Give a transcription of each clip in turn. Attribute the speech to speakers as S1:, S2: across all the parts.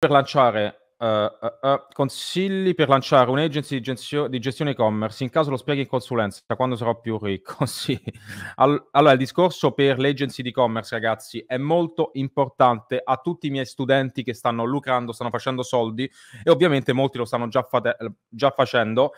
S1: per lanciare uh, consigli per lanciare un'agency di, gestio- di gestione e-commerce in caso lo spieghi in consulenza quando sarò più ricco. Sì. All- allora, il discorso per l'agency di e-commerce, ragazzi, è molto importante a tutti i miei studenti che stanno lucrando, stanno facendo soldi e ovviamente molti lo stanno già, fate- già facendo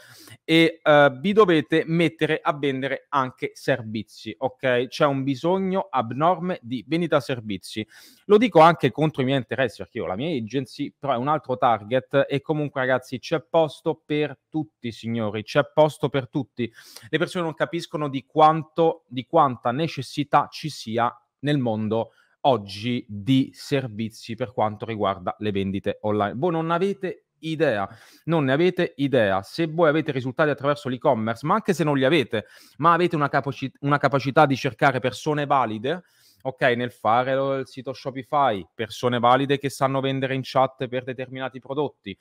S1: e uh, vi dovete mettere a vendere anche servizi, ok? C'è un bisogno abnorme di vendita servizi. Lo dico anche contro i miei interessi perché io ho la mia agency, però è un altro tasto target e comunque ragazzi c'è posto per tutti signori, c'è posto per tutti. Le persone non capiscono di, quanto, di quanta necessità ci sia nel mondo oggi di servizi per quanto riguarda le vendite online. Voi non avete idea, non ne avete idea. Se voi avete risultati attraverso l'e-commerce, ma anche se non li avete, ma avete una, capaci- una capacità di cercare persone valide, ok, nel fare il sito Shopify, persone valide che sanno vendere in chat per determinati prodotti,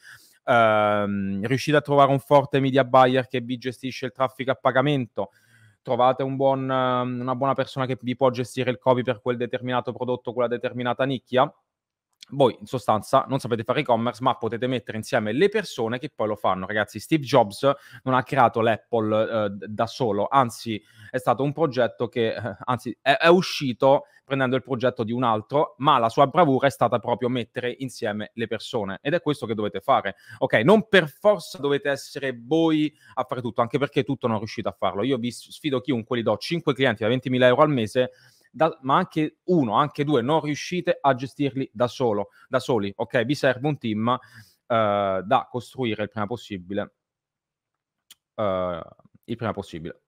S1: ehm, riuscite a trovare un forte media buyer che vi gestisce il traffico a pagamento, trovate un buon, una buona persona che vi può gestire il copy per quel determinato prodotto, quella determinata nicchia, voi in sostanza non sapete fare e-commerce, ma potete mettere insieme le persone che poi lo fanno. Ragazzi, Steve Jobs non ha creato l'Apple eh, da solo, anzi è stato un progetto che, eh, anzi è, è, uscito prendendo il progetto di un altro, ma la sua bravura è stata proprio mettere insieme le persone ed è questo che dovete fare. Ok, non per forza dovete essere voi a fare tutto, anche perché tutto non riuscite a farlo. Io vi sfido chiunque, li do 5 clienti da 20.000 euro al mese da, ma anche uno, anche due, non riuscite a gestirli da, solo, da soli. Ok, vi serve un team uh, da costruire il prima possibile. Uh, il prima possibile.